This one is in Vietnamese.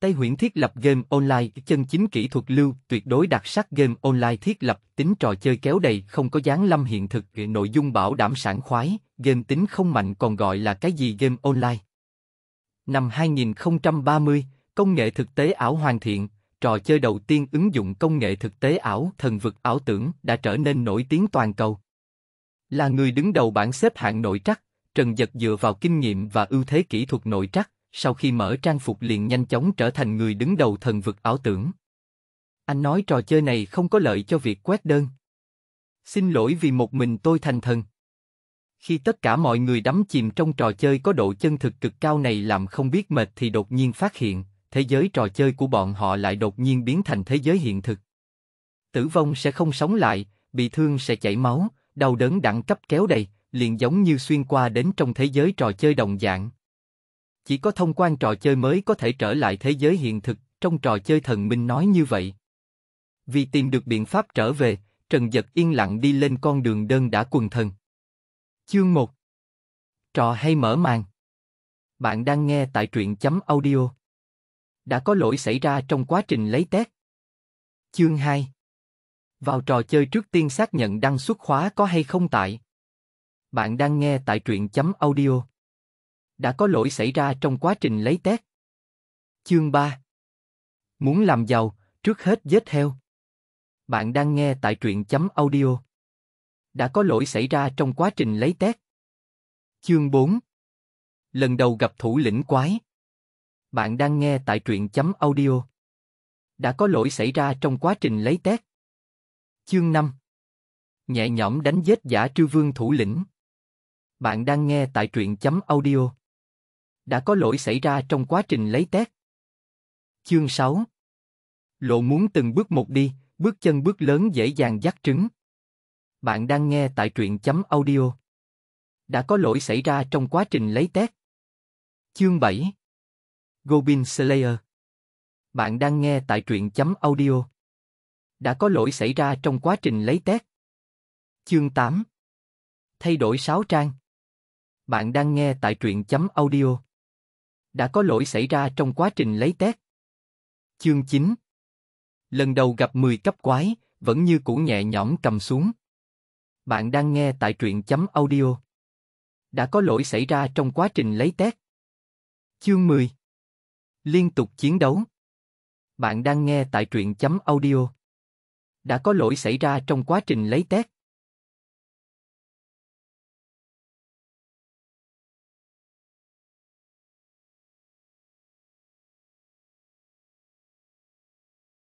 Tây Huyễn thiết lập game online, chân chính kỹ thuật lưu, tuyệt đối đặc sắc game online thiết lập, tính trò chơi kéo đầy, không có dáng lâm hiện thực, nội dung bảo đảm sản khoái, game tính không mạnh còn gọi là cái gì game online. Năm 2030, công nghệ thực tế ảo hoàn thiện, trò chơi đầu tiên ứng dụng công nghệ thực tế ảo, thần vực ảo tưởng đã trở nên nổi tiếng toàn cầu. Là người đứng đầu bảng xếp hạng nội trắc, Trần Dật dựa vào kinh nghiệm và ưu thế kỹ thuật nội trắc, sau khi mở trang phục liền nhanh chóng trở thành người đứng đầu thần vực ảo tưởng. Anh nói trò chơi này không có lợi cho việc quét đơn. Xin lỗi vì một mình tôi thành thần. Khi tất cả mọi người đắm chìm trong trò chơi có độ chân thực cực cao này làm không biết mệt thì đột nhiên phát hiện, thế giới trò chơi của bọn họ lại đột nhiên biến thành thế giới hiện thực. Tử vong sẽ không sống lại, bị thương sẽ chảy máu, đau đớn đẳng cấp kéo đầy, liền giống như xuyên qua đến trong thế giới trò chơi đồng dạng, chỉ có thông quan trò chơi mới có thể trở lại thế giới hiện thực, trong trò chơi thần minh nói như vậy. Vì tìm được biện pháp trở về, Trần Giật yên lặng đi lên con đường đơn đã quần thần. Chương 1 Trò hay mở màn Bạn đang nghe tại truyện chấm audio. Đã có lỗi xảy ra trong quá trình lấy test. Chương 2 Vào trò chơi trước tiên xác nhận đăng xuất khóa có hay không tại. Bạn đang nghe tại truyện chấm audio đã có lỗi xảy ra trong quá trình lấy tét. Chương 3 Muốn làm giàu, trước hết giết heo. Bạn đang nghe tại truyện chấm audio. Đã có lỗi xảy ra trong quá trình lấy tét. Chương 4 Lần đầu gặp thủ lĩnh quái. Bạn đang nghe tại truyện chấm audio. Đã có lỗi xảy ra trong quá trình lấy tét. Chương 5 Nhẹ nhõm đánh giết giả trư vương thủ lĩnh. Bạn đang nghe tại truyện chấm audio đã có lỗi xảy ra trong quá trình lấy tét. Chương 6 Lộ muốn từng bước một đi, bước chân bước lớn dễ dàng dắt trứng. Bạn đang nghe tại truyện chấm audio. Đã có lỗi xảy ra trong quá trình lấy tét. Chương 7 Gobin Slayer Bạn đang nghe tại truyện chấm audio. Đã có lỗi xảy ra trong quá trình lấy tét. Chương 8 Thay đổi 6 trang Bạn đang nghe tại truyện chấm audio đã có lỗi xảy ra trong quá trình lấy tét. Chương 9 Lần đầu gặp 10 cấp quái, vẫn như cũ nhẹ nhõm cầm xuống. Bạn đang nghe tại truyện chấm audio. Đã có lỗi xảy ra trong quá trình lấy tét. Chương 10 Liên tục chiến đấu Bạn đang nghe tại truyện chấm audio. Đã có lỗi xảy ra trong quá trình lấy tét.